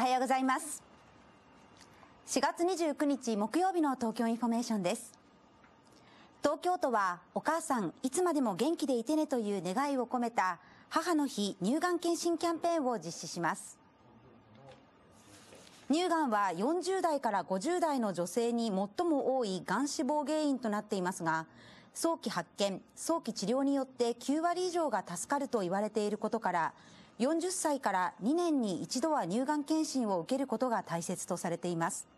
おはようございます4月29日木曜日の東京インフォメーションです東京都はお母さんいつまでも元気でいてねという願いを込めた母の日乳がん検診キャンペーンを実施します乳がんは40代から50代の女性に最も多いがん死亡原因となっていますが早期発見、早期治療によって9割以上が助かると言われていることから、40歳から2年に一度は乳がん検診を受けることが大切とされています。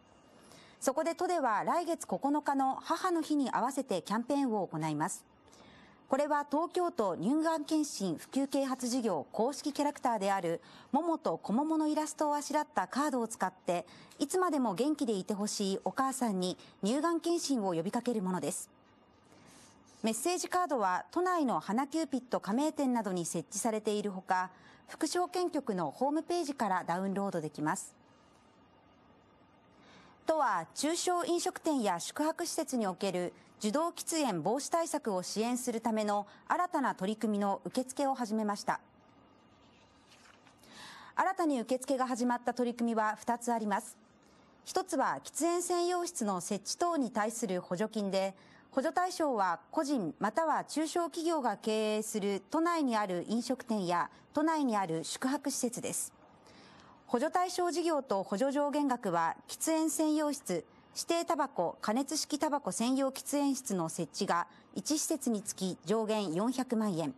そこで都では来月9日の母の日に合わせてキャンペーンを行います。これは東京都乳がん検診普及啓発事業公式キャラクターである桃と小桃のイラストをあしらったカードを使っていつまでも元気でいてほしいお母さんに乳がん検診を呼びかけるものです。メッセージカードは都内の花キューピット加盟店などに設置されているほか、副証券局のホームページからダウンロードできます。都は中小飲食店や宿泊施設における受動喫煙防止対策を支援するための新たな取り組みの受付を始めました。新たに受付が始まった取り組みは2つあります。1つは喫煙専用室の設置等に対する補助金で、補助対象は個人または中小企業が経営する都内にある飲食店や都内にある宿泊施設です。補助対象事業と補助上限額は喫煙専用室、指定タバコ、加熱式タバコ専用喫煙室の設置が1施設につき上限400万円。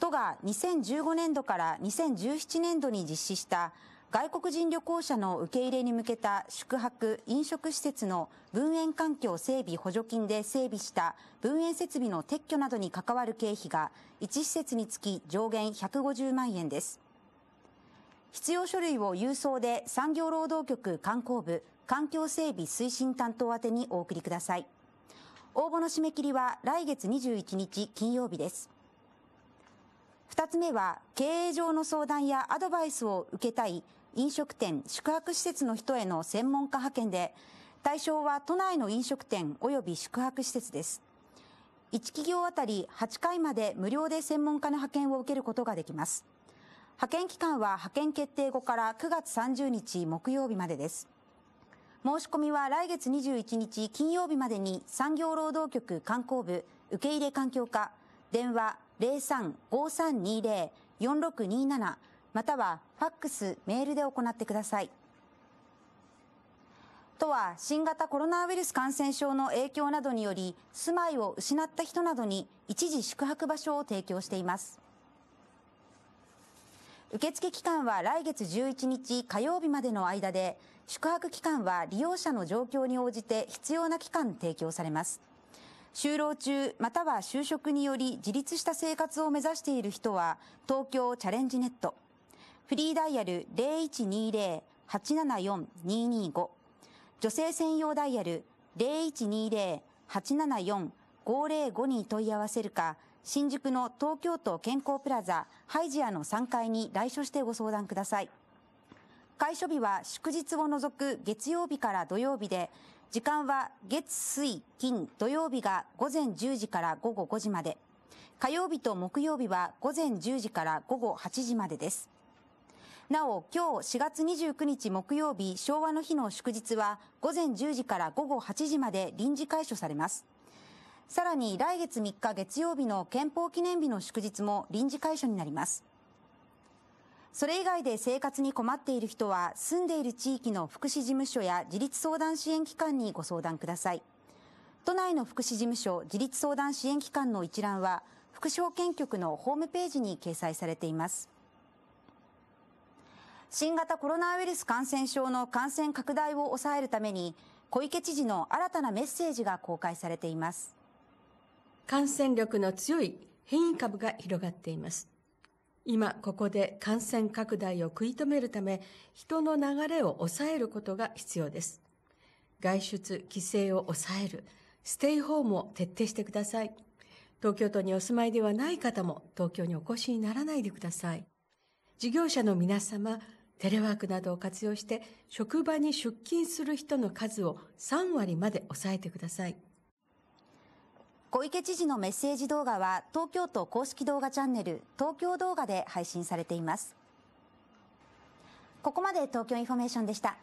都が2015年度から2017年度に実施した外国人旅行者の受け入れに向けた宿泊・飲食施設の分園環境整備補助金で整備した分園設備の撤去などに関わる経費が1施設につき上限150万円です。必要書類を郵送で産業労働局観光部環境整備推進担当宛てにお送りください。応募の締め切りは来月21日金曜日です。2つ目は経営上の相談やアドバイスを受けたい飲食店、宿泊施設の人への専門家派遣で、対象は都内の飲食店及び宿泊施設です。1企業あたり8回まで無料で専門家の派遣を受けることができます。派遣期間は派遣決定後から9月30日木曜日までです。申し込みは来月21日金曜日までに産業労働局観光部受け入れ環境課電話03-5320-4627またはファックス、メールで行ってください。都は新型コロナウイルス感染症の影響などにより住まいを失った人などに一時宿泊場所を提供しています。受付期間は来月11日火曜日までの間で、宿泊期間は利用者の状況に応じて必要な期間提供されます。就労中または就職により自立した生活を目指している人は、東京チャレンジネットフリーダイヤル0120-874-225女性専用ダイヤル0120-874-505に問い合わせるか、新宿の東京都健康プラザハイジアの3階に来所してご相談ください。開所日は祝日を除く月曜日から土曜日で、時間は月、水、金、土曜日が午前10時から午後5時まで、火曜日と木曜日は午前10時から午後8時までです。なお、今日4月29日木曜日昭和の日の祝日は午前10時から午後8時まで臨時解除されます。さらに来月3日月曜日の憲法記念日の祝日も臨時解除になります。それ以外で生活に困っている人は住んでいる地域の福祉事務所や自立相談支援機関にご相談ください。都内の福祉事務所自立相談支援機関の一覧は福祉保健局のホームページに掲載されています。新型コロナウイルス感染症の感染拡大を抑えるために、小池知事の新たなメッセージが公開されています。感染力の強い変異株が広がっています。今、ここで感染拡大を食い止めるため、人の流れを抑えることが必要です。外出、規制を抑える、ステイホームを徹底してください。東京都にお住まいではない方も東京にお越しにならないでください。事業者の皆様、テレワークなどを活用して職場に出勤する人の数を3割まで抑えてください。小池知事のメッセージ動画は東京都公式動画チャンネル東京動画で配信されています。ここまで東京インフォメーションでした。